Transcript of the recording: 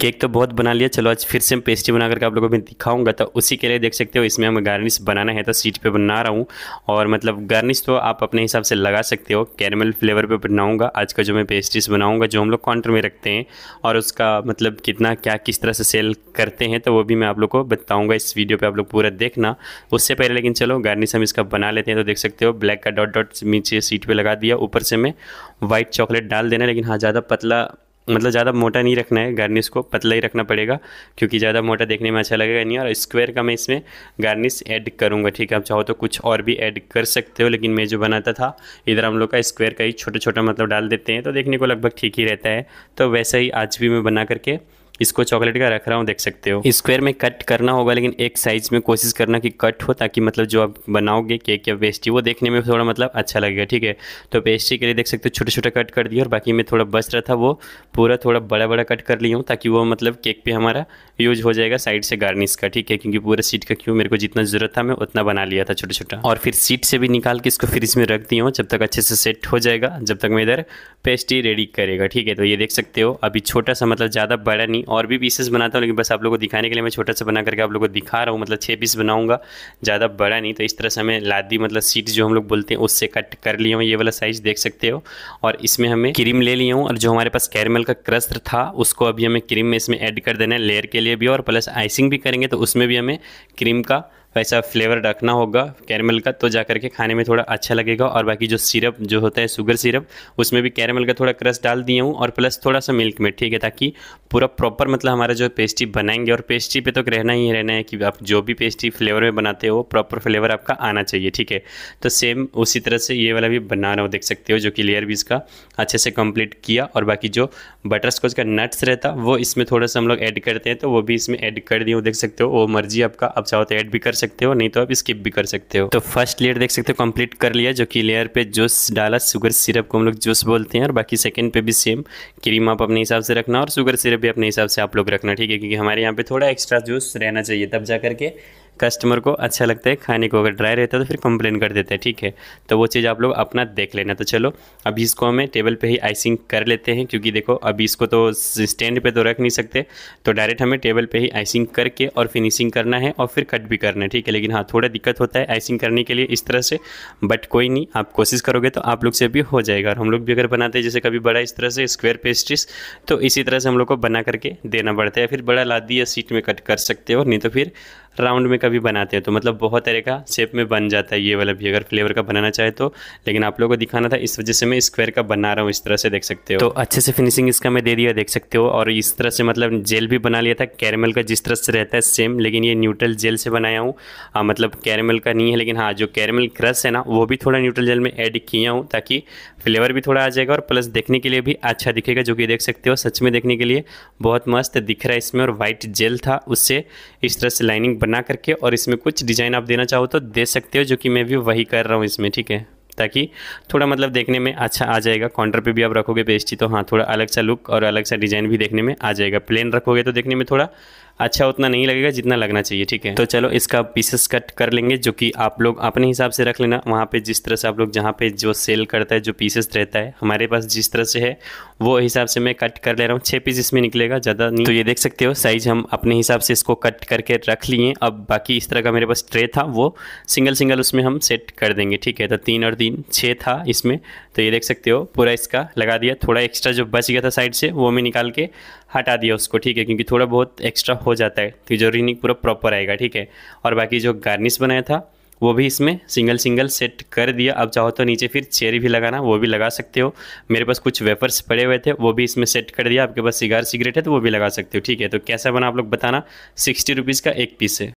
cake तो बहुत बना लिया चलो आज फिर से हम पेस्ट्री बना करके आप लोगों को भी दिखाऊंगा तो उसी के लिए देख सकते हो इसमें हमें गार्निश बनाना है तो सीट पे बना रहा हूँ और मतलब गार्निश तो आप अपने हिसाब से लगा सकते हो कैरमल फ्लेवर पे बनाऊँगा आज का जो मैं पेस्ट्रीज बनाऊँगा जो हम लोग काउंटर में रखते हैं और उसका मतलब कितना क्या किस तरह से सेल करते हैं तो वो भी मैं आप लोग को बताऊँगा इस वीडियो पर आप लोग पूरा देखना उससे पहले लेकिन चलो गार्निश हम इसका बना लेते हैं तो देख सकते हो ब्लैक का डॉट डॉट नीचे सीट पर लगा दिया ऊपर से मैं वाइट चॉकलेट डाल देना लेकिन हाँ ज़्यादा पतला मतलब ज़्यादा मोटा नहीं रखना है गार्निश को पतला ही रखना पड़ेगा क्योंकि ज़्यादा मोटा देखने में अच्छा लगेगा नहीं और स्क्वायर का मैं इसमें गार्निश ऐड करूँगा ठीक है आप चाहो तो कुछ और भी ऐड कर सकते हो लेकिन मैं जो बनाता था इधर हम लोग का स्क्वायर का ही छोटा छोटा मतलब डाल देते हैं तो देखने को लगभग ठीक ही रहता है तो वैसा ही आज भी मैं बना करके इसको चॉकलेट का रख रहा हूँ देख सकते हो स्क्वायर में कट करना होगा लेकिन एक साइज में कोशिश करना कि कट हो ताकि मतलब जो आप बनाओगे केक या पेस्ट्री वो देखने में थोड़ा मतलब अच्छा लगेगा ठीक है तो पेस्ट्री के लिए देख सकते हो छोटा छोटा कट कर दिया और बाकी में थोड़ा बच रहा था वो पूरा थोड़ा बड़ा बड़ा कट कर लिया हूँ ताकि वो मतलब केक पे हमारा यूज हो जाएगा साइड से गार्निश का ठीक है क्योंकि पूरा सीट का क्यों मेरे को जितना ज़रूरत था मैं उतना बना लिया था छोटा छोटा और फिर सीट से भी निकाल के इसको फ्रिज में रख दिया हूँ जब तक अच्छे से सेट हो जाएगा जब तक मैं इधर पेस्ट्री रेडी करेगा ठीक है तो ये देख सकते हो अभी छोटा सा मतलब ज़्यादा बड़ा नहीं और भी पीसेस बनाता हूँ लेकिन बस आप लोगों को दिखाने के लिए मैं छोटा सा बना करके आप लोगों को दिखा रहा हूँ मतलब छः पीस बनाऊंगा ज़्यादा बड़ा नहीं तो इस तरह से हमें लादी मतलब सीट जो हम लोग बोलते हैं उससे कट कर लिया हूँ ये वाला साइज़ देख सकते हो और इसमें हमें क्रीम ले लिया हूँ और जो हमारे पास कैरमल का क्रस्त था उसको अभी हमें क्रीम में इसमें ऐड कर देना है लेयर के लिए भी और प्लस आइसिंग भी करेंगे तो उसमें भी हमें क्रीम का वैसा फ्लेवर रखना होगा कैरमल का तो जा करके खाने में थोड़ा अच्छा लगेगा और बाकी जो सिरप जो होता है शुगर सिरप उसमें भी कैरमल का थोड़ा क्रस डाल दिया हूँ और प्लस थोड़ा सा मिल्क में ठीक है ताकि पूरा प्रॉपर मतलब हमारा जो पेस्ट्री बनाएंगे और पेस्ट्री पे तो रहना ही रहना है कि आप जो भी पेस्ट्री फ्लेवर में बनाते हो प्रॉपर फ्लेवर आपका आना चाहिए ठीक है तो सेम उसी तरह से ये वाला भी बना रहा हूँ देख सकते हो जो कि लेयर भी इसका अच्छे से कम्प्लीट किया और बाकी जो बटर स्कॉच का नट्स रहता वो इसमें थोड़ा सा हम लोग ऐड करते हैं तो वो भी इसमें ऐड कर दिए देख सकते हो वो मर्जी आपका आप चाहो तो ऐड भी कर सकते हो नहीं तो आप स्किप भी कर सकते हो तो फर्स्ट लेयर देख सकते हो कंप्लीट कर लिया जो कि लेयर पे जूस डाला शुगर सिरप को हम लोग जूस बोलते हैं और बाकी सेकंड पे भी सेम क्रीम आप अपने हिसाब से रखना और शुगर सिरप भी अपने हिसाब से आप लोग रखना ठीक है क्योंकि हमारे यहाँ पे थोड़ा एक्स्ट्रा जूस रहना चाहिए तब जा करके कस्टमर को अच्छा लगता है खाने को अगर ड्राई रहता है तो फिर कंप्लेन कर देते हैं ठीक है तो वो चीज़ आप लोग अपना देख लेना तो चलो अभी इसको हमें टेबल पे ही आइसिंग कर लेते हैं क्योंकि देखो अभी इसको तो स्टैंड पे तो रख नहीं सकते तो डायरेक्ट हमें टेबल पे ही आइसिंग करके और फिनिशिंग करना है और फिर कट भी करना है ठीक है लेकिन हाँ थोड़ा दिक्कत होता है आइसिंग करने के लिए इस तरह से बट कोई नहीं आप कोशिश करोगे तो आप लोग से भी हो जाएगा और हम लोग भी अगर बनाते हैं जैसे कभी बड़ा इस तरह से स्क्वेयर पेस्ट्रीज तो इसी तरह से हम लोग को बना करके देना पड़ता है फिर बड़ा लादी या सीट में कट कर सकते हो नहीं तो फिर राउंड में कभी बनाते हैं तो मतलब बहुत तरह का शेप में बन जाता है ये वाला भी अगर फ्लेवर का बनाना चाहे तो लेकिन आप लोगों को दिखाना था इस वजह से मैं स्क्वायर का बना रहा हूँ इस तरह से देख सकते हो तो अच्छे से फिनिशिंग इसका मैं दे दिया देख सकते हो और इस तरह से मतलब जेल भी बना लिया था कैरेमल का जिस तरह से रहता है सेम लेकिन ये न्यूट्रल जेल से बनाया हूँ मतलब कैरेमल का नहीं है लेकिन हाँ जो कैरेमल क्रस है ना वो भी थोड़ा न्यूट्रल जेल में एड किया हूँ ताकि फ्लेवर भी थोड़ा आ जाएगा और प्लस देखने के लिए भी अच्छा दिखेगा जो कि देख सकते हो सच में देखने के लिए बहुत मस्त दिख रहा है इसमें और वाइट जेल था उससे इस तरह से लाइनिंग बना बना करके और इसमें कुछ डिज़ाइन आप देना चाहो तो दे सकते हो जो कि मैं भी वही कर रहा हूँ इसमें ठीक है ताकि थोड़ा मतलब देखने में अच्छा आ जाएगा काउंटर पे भी आप रखोगे पेस्टी तो हाँ थोड़ा अलग सा लुक और अलग सा डिज़ाइन भी देखने में आ जाएगा प्लेन रखोगे तो देखने में थोड़ा अच्छा उतना नहीं लगेगा जितना लगना चाहिए ठीक है तो चलो इसका पीसेस कट कर लेंगे जो कि आप लोग अपने हिसाब से रख लेना वहाँ पे जिस तरह से आप लोग जहाँ पे जो सेल करता है जो पीसेस रहता है हमारे पास जिस तरह से है वो हिसाब से मैं कट कर ले रहा हूँ छः पीस इसमें निकलेगा ज़्यादा नहीं तो ये देख सकते हो साइज हम अपने हिसाब से इसको कट करके रख लिए अब बाकी इस तरह का मेरे पास ट्रे था वो सिंगल सिंगल उसमें हम सेट कर देंगे ठीक है तो तीन और तीन छः था इसमें तो ये देख सकते हो पूरा इसका लगा दिया थोड़ा एक्स्ट्रा जो बच गया था साइड से वो मैं निकाल के हटा दिया उसको ठीक है क्योंकि थोड़ा बहुत एक्स्ट्रा हो जाता है तो जो रिनिक पूरा प्रॉपर आएगा ठीक है और बाकी जो गार्निश बनाया था वो भी इसमें सिंगल सिंगल सेट कर दिया अब चाहो तो नीचे फिर चेरी भी लगाना वो भी लगा सकते हो मेरे पास कुछ वेफर्स पड़े हुए थे वो भी इसमें सेट कर दिया आपके पास सिगार सिगरेट है तो वो भी लगा सकते हो ठीक है तो कैसा बना आप लोग बताना सिक्सटी रुपीज़ का एक पीस है